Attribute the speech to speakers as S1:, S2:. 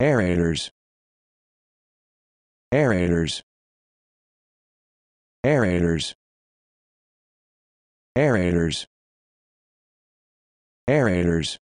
S1: aerators aerators aerators aerators aerators